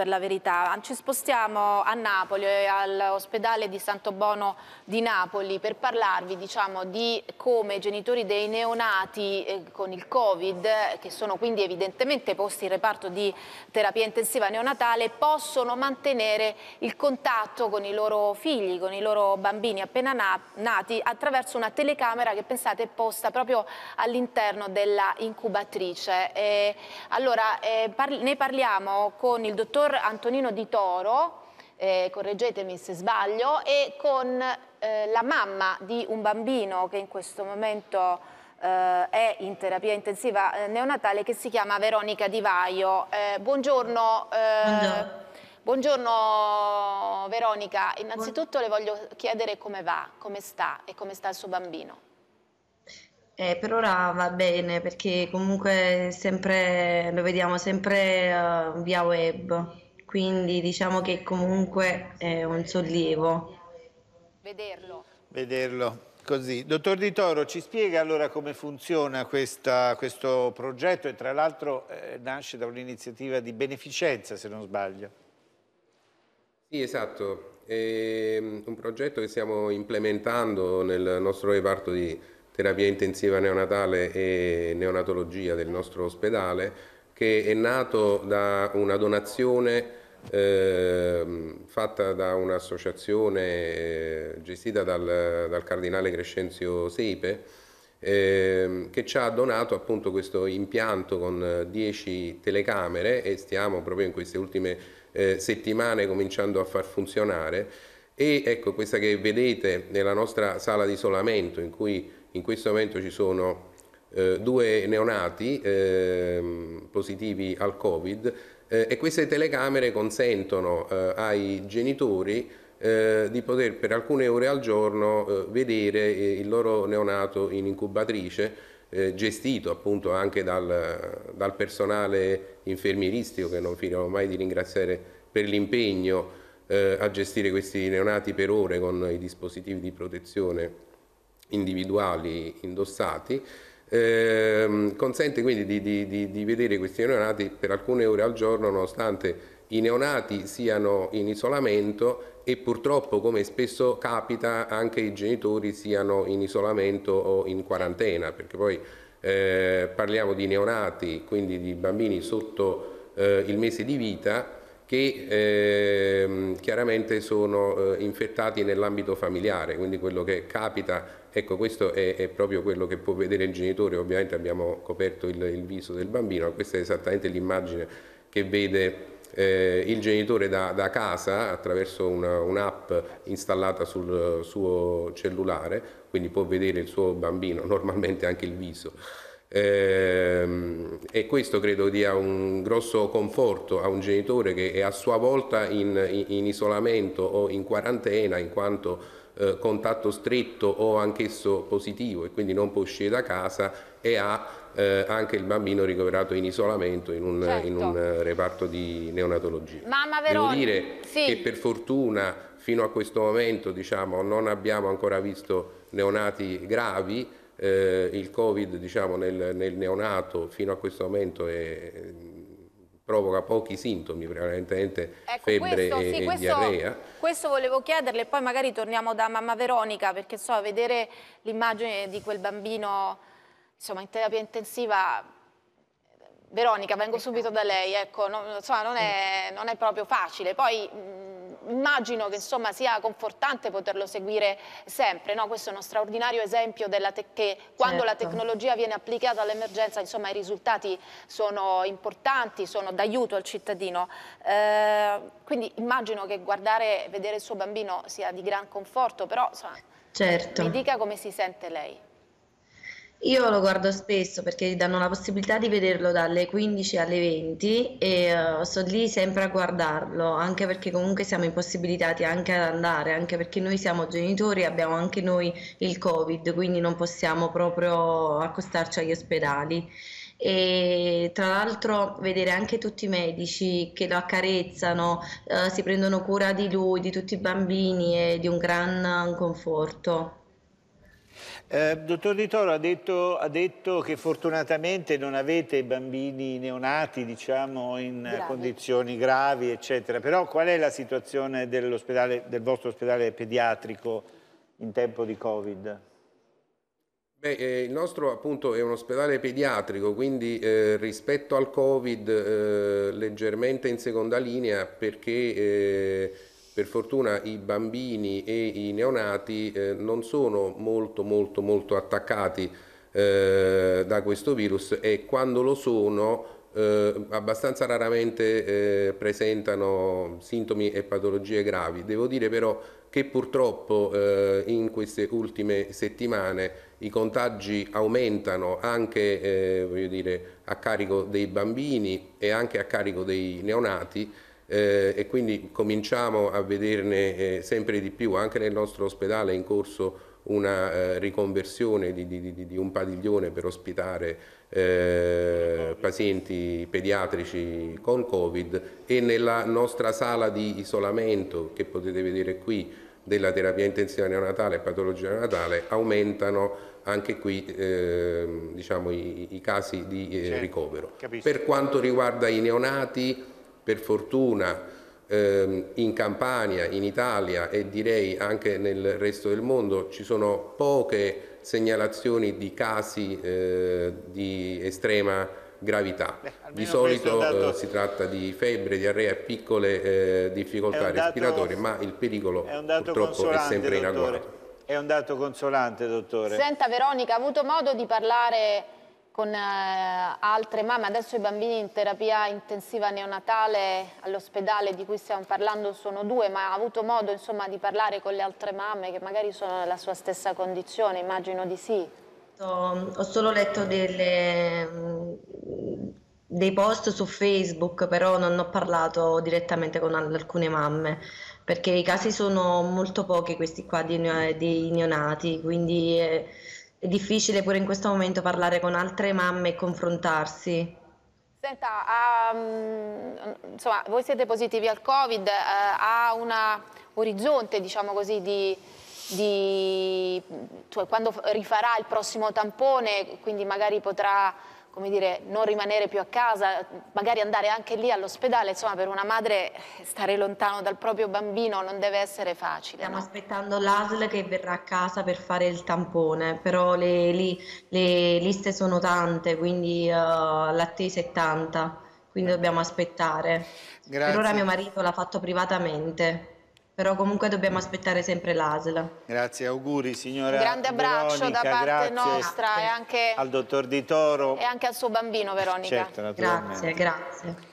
per la verità. Ci spostiamo a Napoli, eh, all'ospedale di Santo Bono di Napoli, per parlarvi diciamo, di come i genitori dei neonati eh, con il Covid, che sono quindi evidentemente posti in reparto di terapia intensiva neonatale, possono mantenere il contatto con i loro figli, con i loro bambini appena na nati, attraverso una telecamera che pensate è posta proprio all'interno della incubatrice. E, allora, eh, par ne parliamo con il dottor dottor Antonino Di Toro, eh, correggetemi se sbaglio, e con eh, la mamma di un bambino che in questo momento eh, è in terapia intensiva eh, neonatale che si chiama Veronica Di Vaio. Eh, buongiorno. Eh, buongiorno. Buongiorno Veronica, innanzitutto le voglio chiedere come va, come sta e come sta il suo bambino. Eh, per ora va bene perché comunque sempre, lo vediamo sempre uh, via web, quindi diciamo che comunque è un sollievo. Vederlo. Vederlo. Così. Dottor Di Toro, ci spiega allora come funziona questa, questo progetto e tra l'altro eh, nasce da un'iniziativa di beneficenza, se non sbaglio. Sì, esatto. È ehm, un progetto che stiamo implementando nel nostro reparto di terapia intensiva neonatale e neonatologia del nostro ospedale che è nato da una donazione eh, fatta da un'associazione eh, gestita dal, dal, cardinale Crescenzio Seipe eh, che ci ha donato appunto questo impianto con 10 telecamere e stiamo proprio in queste ultime eh, settimane cominciando a far funzionare e ecco questa che vedete nella nostra sala di isolamento in cui in questo momento ci sono eh, due neonati eh, positivi al Covid eh, e queste telecamere consentono eh, ai genitori eh, di poter per alcune ore al giorno eh, vedere il loro neonato in incubatrice gestito appunto anche dal, dal, personale infermieristico che non finirò mai di ringraziare per l'impegno a gestire questi neonati per ore con i dispositivi di protezione individuali indossati, eh, consente quindi di, di, di, di, vedere questi neonati per alcune ore al giorno nonostante i neonati siano in isolamento e purtroppo come spesso capita anche i genitori siano in isolamento o in quarantena perché poi eh, parliamo di neonati quindi di bambini sotto eh, il mese di vita che eh, chiaramente sono eh, infettati nell'ambito familiare, quindi quello che capita, ecco questo è, è, proprio quello che può vedere il genitore, ovviamente abbiamo coperto il, il viso del bambino, questa è esattamente l'immagine che vede eh, il genitore da, da casa attraverso un'app un installata sul suo cellulare, quindi può vedere il suo bambino, normalmente anche il viso. Ehm, e questo credo dia un grosso conforto a un genitore che è a sua volta in, in isolamento o in quarantena in quanto eh, contatto stretto o anch'esso positivo e quindi non può uscire da casa e ha eh, anche il bambino ricoverato in isolamento in un, certo. in un eh, reparto di neonatologia. Mamma Veroni, Devo dire sì. che per fortuna fino a questo momento diciamo, non abbiamo ancora visto neonati gravi, eh, il Covid diciamo, nel, nel, neonato fino a questo momento è, provoca pochi sintomi, prevalentemente ecco, febbre questo, e, sì, e diarrea. Questo volevo chiederle, poi magari torniamo da mamma Veronica, perché so, vedere l'immagine di quel bambino insomma, in terapia intensiva Veronica, vengo ecco. subito da lei, ecco, non, insomma, non, è, non, è, proprio facile. Poi immagino che insomma, sia confortante poterlo seguire sempre, no? questo è uno straordinario esempio che quando certo. la tecnologia viene applicata all'emergenza i risultati sono importanti, sono d'aiuto al cittadino, eh, quindi immagino che guardare, vedere il suo bambino sia di gran conforto, però insomma, certo. mi dica come si sente lei. Io lo guardo spesso perché danno la possibilità di vederlo dalle 15 alle 20 e uh, sto lì sempre a guardarlo, anche perché comunque siamo impossibilitati anche ad andare, anche perché noi siamo genitori e abbiamo anche noi il Covid, quindi non possiamo proprio accostarci agli ospedali e tra l'altro vedere anche tutti i medici che lo accarezzano, eh, si prendono cura di lui, di tutti i bambini è di un gran conforto. Eh, dottor Di Toro ha detto, ha detto, che fortunatamente non avete bambini neonati diciamo, in gravi. condizioni gravi, eccetera. Però qual è la situazione del vostro ospedale pediatrico in tempo di Covid? Beh, eh, il nostro appunto è un ospedale pediatrico, quindi eh, rispetto al Covid eh, leggermente in seconda linea perché eh, per fortuna i bambini e i neonati eh, non sono molto molto molto attaccati eh, da questo virus e quando lo sono eh, abbastanza raramente eh, presentano sintomi e patologie gravi. Devo dire però che purtroppo eh, in queste ultime settimane i contagi aumentano anche eh, dire, a carico dei bambini e anche a carico dei neonati eh, e quindi cominciamo a vederne eh, sempre di più, anche nel nostro ospedale è in corso una eh, riconversione di, di, di, un padiglione per ospitare eh, pazienti pediatrici con Covid e nella nostra sala di isolamento che potete vedere qui della terapia intensiva neonatale e patologia neonatale aumentano anche qui eh, diciamo, i, i, casi di eh, ricovero. Capisco. Per quanto riguarda i neonati per fortuna ehm, in Campania, in Italia e direi anche nel resto del mondo ci sono poche segnalazioni di casi eh, di estrema gravità. Beh, di solito eh, dato, eh, si tratta di febbre, diarrea piccole eh, difficoltà dato, respiratorie, ma il pericolo purtroppo è sempre in agguato. È un dato consolante, dottore. Senta Veronica, ha avuto modo di parlare con eh, altre mamme, adesso i bambini in terapia intensiva neonatale all'ospedale di cui stiamo parlando sono due, ma ha avuto modo insomma, di parlare con le altre mamme che magari sono nella sua stessa condizione, immagino di sì. Ho solo letto delle, mm, dei post su Facebook, però non ho parlato direttamente con alcune mamme, perché i casi sono molto pochi questi qua di, di neonati, quindi... Eh, è difficile pure in questo momento parlare con altre mamme e confrontarsi. Senta, um, insomma, voi siete positivi al Covid, uh, ha un orizzonte, diciamo così, di, di cioè, quando rifarà il prossimo tampone, quindi magari potrà come dire, non rimanere più a casa, magari andare anche lì all'ospedale, insomma per una madre stare lontano dal proprio bambino non deve essere facile. Stiamo no? aspettando l'ASL che verrà a casa per fare il tampone, però le, le, le liste sono tante, quindi uh, l'attesa è tanta, quindi dobbiamo aspettare. Grazie. Per ora mio marito l'ha fatto privatamente però comunque dobbiamo aspettare sempre l'ASL. Grazie, auguri signora Un grande abbraccio Veronica, da parte nostra e anche al dottor Di Toro e anche al suo bambino Veronica. Certo, grazie, grazie.